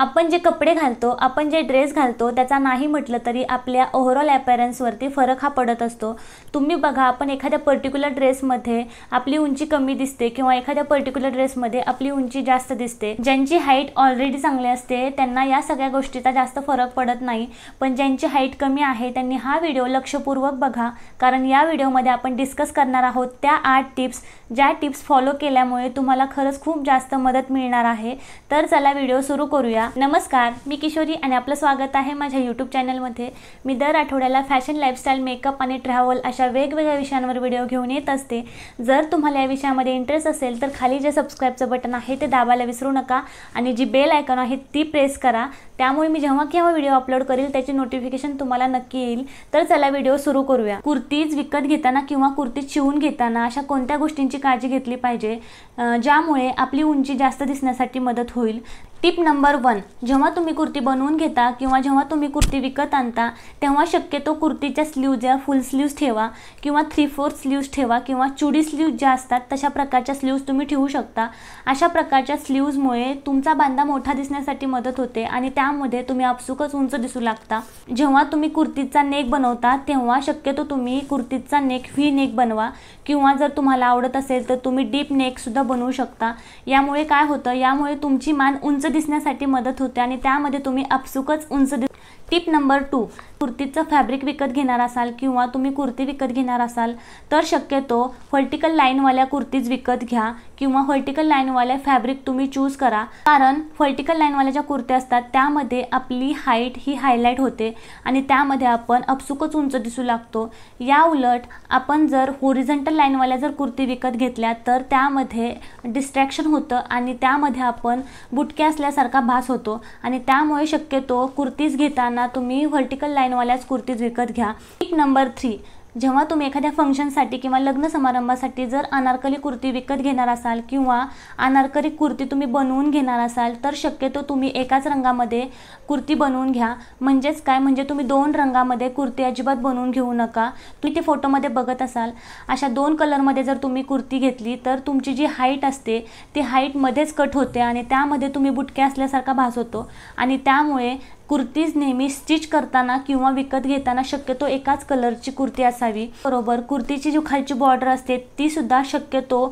आपण जे कपडे घालतो आपण जे ड्रेस घालतो त्याचा नाही म्हटलं तरी आपल्या ओव्हरऑल अपेअरन्सवरती फरक हा पडत असतो तुम्ही बघा आपण एखाद्या पर्टिक्युलर ड्रेसमध्ये आपली उंची कमी दिसते किंवा एखाद्या पर्टिक्युलर ड्रेसमध्ये आपली उंची जास्त दिसते ज्यांची हाईट ऑलरेडी चांगली असते त्यांना या सगळ्या गोष्टीचा जास्त फरक पडत नाही पण ज्यांची हाईट कमी आहे त्यांनी हा व्हिडिओ लक्षपूर्वक बघा कारण या व्हिडिओमध्ये आपण डिस्कस करणार आहोत त्या आठ टिप्स ज्या टिप्स फॉलो केल्यामुळे तुम्हाला खरंच खूप जास्त मदत मिळणार आहे तर चला व्हिडिओ सुरू करूया नमस्कार मी किशोरी आणि आपलं स्वागत आहे माझ्या यूट्यूब चॅनलमध्ये मी दर आठवड्याला फॅशन लाईफस्टाईल मेकअप आणि ट्रॅव्हल अशा वेगवेगळ्या विषयांवर व्हिडिओ घेऊन येत असते जर तुम्हाला या विषयामध्ये इंटरेस्ट असेल तर खाली जे सबस्क्राईबचं बटन आहे ते दाबायला विसरू नका आणि जी बेल आयकॉन आहे ती प्रेस करा त्यामुळे मी जेव्हा केव्हा व्हिडिओ अपलोड करेल त्याची नोटिफिकेशन तुम्हाला नक्की येईल तर चला व्हिडिओ सुरू करूया कुर्तीज विकत घेताना किंवा कुर्तीज शिवून घेताना अशा कोणत्या गोष्टींची काळजी घेतली पाहिजे ज्यामुळे आपली उंची जास्त दिसण्यासाठी मदत होईल टिप नंबर वन जेव्हा तुम्ही कुर्ती बनवून घेता किंवा जेव्हा तुम्ही कुर्ती विकत आणता तेव्हा शक्यतो कुर्तीच्या स्लीव ज्या फुल स्लीव्स ठेवा किंवा थ्री फोर्थ स्लीव्स ठेवा किंवा चुडी स्लीव्ज ज्या असतात तशा प्रकारच्या स्लीव्स तुम्ही ठेवू शकता अशा प्रकारच्या स्लीव्जमुळे तुमचा बांधा मोठा दिसण्यासाठी मदत होते आणि त्यामध्ये तुम्ही आपसुकच उंच दिसू लागता जेव्हा तुम्ही कुर्तीचा नेक बनवता तेव्हा शक्यतो तुम्ही कुर्तीचा नेक व्ही नेक बनवा किंवा जर तुम्हाला आवडत असेल तर तुम्ही डीप नेकसुद्धा बनवू शकता यामुळे काय होतं यामुळे तुमची मान उंच दिसण्यासाठी मदत होते आणि त्यामध्ये तुम्ही आपसुकच उंच टिप नंबर टू कुर्तीचं फॅब्रिक विकत घेणार असाल किंवा तुम्ही कुर्ती विकत घेणार असाल तर शक्यतो व्हर्टिकल लाईनवाल्या कुर्तीज विकत घ्या किंवा व्हर्टिकल लाईनवाल्या फॅब्रिक तुम्ही चूज करा कारण व्हर्टिकल लाईनवाल्या ज्या कुर्त्या असतात त्यामध्ये आपली हाईट ही हायलाईट होते आणि त्यामध्ये आपण अपसुकच उंच दिसू लागतो या उलट आपण जर लाईन लाईनवाल्या जर कुर्ती विकत घेतल्या तर त्यामध्ये डिस्ट्रॅक्शन होतं आणि त्यामध्ये आपण बुटक्या असल्यासारखा भास होतो आणि त्यामुळे शक्यतो कुर्तीज घेताना तुम्ही व्हर्टिकल लाईन डिझाईनवाल्याच कुर्तीज विकत घ्या एक नंबर थ्री जेव्हा तुम्ही एखाद्या फंक्शनसाठी किंवा लग्न समारंभासाठी जर अनारकली कुर्ती विकत घेणार असाल किंवा अनारकली कुर्ती तुम्ही बनवून घेणार असाल तर शक्यतो तुम्ही एकाच रंगामध्ये कुर्ती बनवून घ्या म्हणजेच काय म्हणजे तुम्ही दोन रंगामध्ये कुर्ती अजिबात बनवून घेऊ नका तुम्ही ते फोटोमध्ये बघत असाल अशा दोन कलरमध्ये जर तुम्ही कुर्ती घेतली तर तुमची जी हाईट असते ती हाईटमध्येच कट होते आणि त्यामध्ये तुम्ही बुटक्या असल्यासारखा भास होतो आणि त्यामुळे कुर्तीज नेहमी स्टिच करताना किंवा विकत घेताना शक्यतो एकाच कलरची कुर्ती असावी बरोबर कुर्तीची जी खालची बॉर्डर असते ती सुद्धा शक्यतो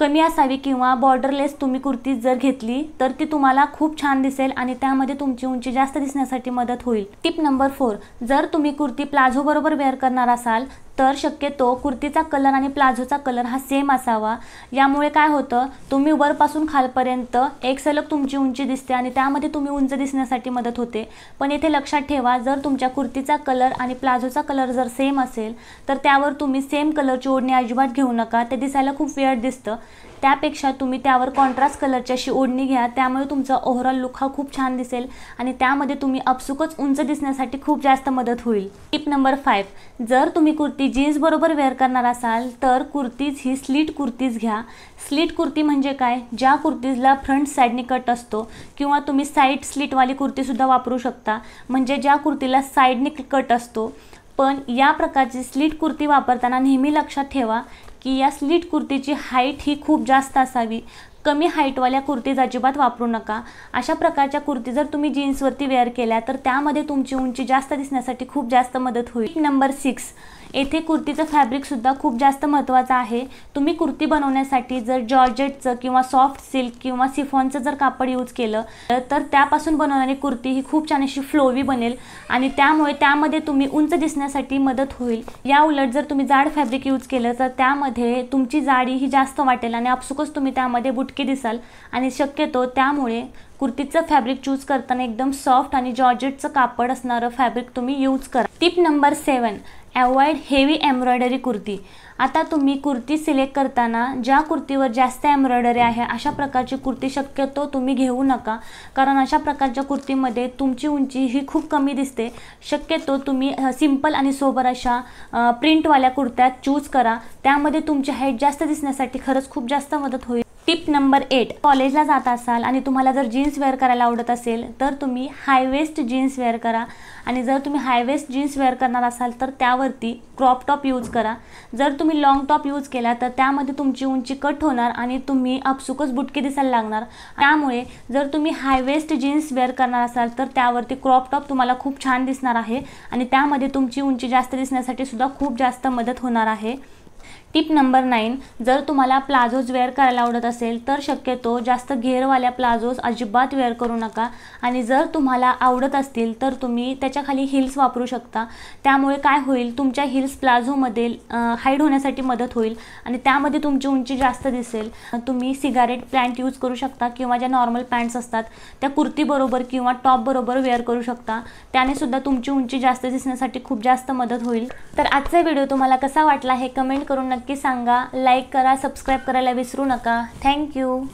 कमी असावी किंवा बॉर्डरलेस तुम्ही कुर्ती जर घेतली तर ती तुम्हाला खूप छान दिसेल आणि त्यामध्ये तुमची उंची जास्त दिसण्यासाठी मदत होईल टिप नंबर फोर जर तुम्ही कुर्ती प्लाझो बरोबर वेअर करणार असाल तर शक्यतो कुर्तीचा कलर आणि प्लाझोचा कलर हा सेम असावा यामुळे काय होतं तुम्ही वरपासून खालपर्यंत एक सलग तुमची उंची दिसते आणि त्यामध्ये तुम्ही उंच दिसण्यासाठी मदत होते पण इथे लक्षात ठेवा जर तुमच्या कुर्तीचा कलर आणि प्लाझोचा कलर जर सेम असेल तर त्यावर तुम्ही सेम कलरची ओढणी अजिबात घेऊ नका ते दिसायला खूप वेळ दिसतं त्यापेक्षा तुम्ही त्यावर कॉन्ट्रास्ट कलरची ओढणी घ्या त्यामुळे तुमचा ओव्हरऑल लुक हा खूप छान दिसेल आणि त्यामध्ये तुम्ही अपसुकच उंच दिसण्यासाठी खूप जास्त मदत होईल टिप नंबर फाईव्ह जर तुम्ही कुर्ती जीन्सबरोबर वेअर करणार असाल तर कुर्तीज ही स्लीट कुर्तीज घ्या स्लीट कुर्ती म्हणजे काय ज्या कुर्तीजला फ्रंट साईडने कट असतो किंवा तुम्ही साईड स्लीटवाली कुर्तीसुद्धा वापरू शकता म्हणजे ज्या कुर्तीला साईडने कट असतो पण या प्रकारची स्लीट कुर्ती वापरताना नेहमी लक्षात ठेवा की या स्लीट कुर्तीची हाईट ही खूप जास्त असावी कमी हाईटवाल्या कुर्तीज अजिबात वापरू नका अशा प्रकारच्या कुर्ती जर तुम्ही जीन्सवरती वेअर केल्या तर त्यामध्ये तुमची उंची जास्त दिसण्यासाठी खूप जास्त मदत होईल नंबर सिक्स येथे कुर्तीचं फॅब्रिकसुद्धा खूप जास्त महत्त्वाचं आहे तुम्ही कुर्ती बनवण्यासाठी जर जॉर्जेटचं किंवा सॉफ्ट सिल्क किंवा सिफॉनचं जर कापड यूज केलं तर त्यापासून बनवणारी कुर्ती ही खूप छान अशी फ्लोवी बनेल आणि त्यामुळे त्यामध्ये तुम्ही उंच दिसण्यासाठी मदत होईल या उलट जर तुम्ही जाड फॅब्रिक यूज केलं तर त्यामध्ये तुमची जाडी ही जास्त वाटेल आणि आपसुकच तुम्ही त्यामध्ये बुटके दिसाल आणि शक्यतो त्यामुळे कुर्तीचं फॅब्रिक चूज करताना एकदम सॉफ्ट आणि जॉर्जेटचं कापड असणारं फॅब्रिक तुम्ही यूज करा tip number seven avoid heavy embroidery kurti आता तुम्ही कुर्ती सिलेक्ट करताना ज्या कुर्तीवर जास्त एम्ब्रॉयडरी आहे अशा प्रकारची कुर्ती शक्यतो तुम्ही घेऊ नका कारण अशा प्रकारच्या कुर्तीमध्ये तुमची उंची ही खूप कमी दिसते शक्यतो तुम्ही सिंपल आणि सोबर अशा प्रिंटवाल्या कुर्त्या चूज करा त्यामध्ये तुमची हाईट जास्त दिसण्यासाठी खरंच खूप जास्त मदत होईल टिप नंबर एट कॉलेजला जात असाल आणि तुम्हाला जर जीन्स वेअर करायला आवडत असेल तर तुम्ही हायवेस्ट जीन्स वेअर करा आणि जर तुम्ही हायवेस्ट जीन्स वेअर करणार असाल तर त्यावरती क्रॉप टॉप यूज करा जर तुम्ही लॉंग टॉप यूज केला तर त्यामध्ये तुमची उंची कट होणार आणि तुम्ही अपसुकच बुटके दिसायला लागणार त्यामुळे जर तुम्ही हायवेस्ट जीन्स वेअर करणार असाल तर त्यावरती क्रॉप टॉप तुम्हाला खूप छान दिसणार आहे आणि त्यामध्ये तुमची उंची जास्त दिसण्यासाठी सुद्धा खूप जास्त मदत होणार आहे टिप नंबर नाईन जर तुम्हाला प्लाझोज वेअर करायला आवडत असेल तर शक्यतो जास्त घेरवाल्या प्लाझोज अजिबात वेअर करू नका आणि जर तुम्हाला आवडत असतील तर तुम्ही त्याच्याखाली हिल्स वापरू शकता त्यामुळे काय होईल तुमच्या हिल्स प्लाझोमध्ये हाईड होण्यासाठी मदत होईल आणि त्यामध्ये तुमची उंची जास्त दिसेल तुम्ही सिगारेट पॅन्ट यूज करू शकता किंवा ज्या नॉर्मल पॅन्ट्स असतात त्या कुर्तीबरोबर किंवा टॉपबरोबर वेअर करू शकता त्याने सुद्धा तुमची उंची जास्त दिसण्यासाठी खूप जास्त मदत होईल तर आजचा व्हिडिओ तुम्हाला कसा वाटला हे कमेंट करून नक्की सांगा लाईक करा सबस्क्राईब करायला विसरू नका थँक्यू